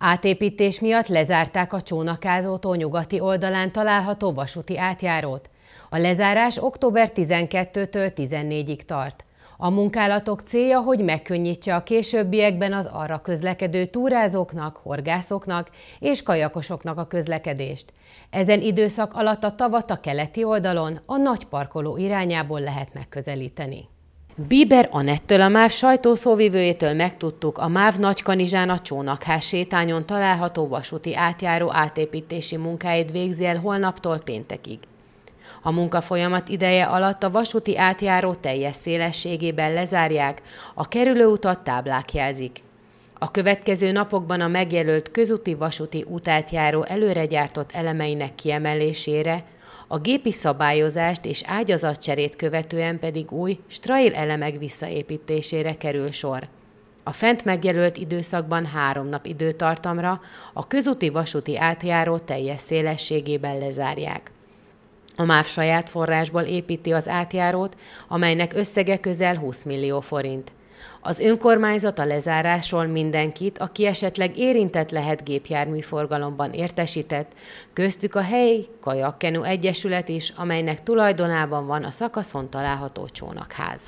Átépítés miatt lezárták a csónakázótól nyugati oldalán található vasúti átjárót. A lezárás október 12-től 14-ig tart. A munkálatok célja, hogy megkönnyítse a későbbiekben az arra közlekedő túrázóknak, horgászoknak és kajakosoknak a közlekedést. Ezen időszak alatt a tavat a keleti oldalon, a nagy parkoló irányából lehet megközelíteni. Bieber Anettől, a MÁV sajtószóvivőjétől megtudtuk, a MÁV Nagykanizsán a Csónakház sétányon található vasúti átjáró átépítési munkáit végzi el holnaptól péntekig. A munkafolyamat ideje alatt a vasúti átjáró teljes szélességében lezárják, a kerülőutat táblák jelzik. A következő napokban a megjelölt közúti-vasúti útátjáró előregyártott elemeinek kiemelésére, a gépi szabályozást és ágyazatcserét követően pedig új strail elemek visszaépítésére kerül sor. A fent megjelölt időszakban három nap időtartamra a közúti-vasúti átjáró teljes szélességében lezárják. A MÁV saját forrásból építi az átjárót, amelynek összege közel 20 millió forint. Az önkormányzat a lezárásról mindenkit, aki esetleg érintett lehet gépjárműforgalomban értesített, köztük a helyi Kajakkenu Egyesület is, amelynek tulajdonában van a szakaszon található csónakház.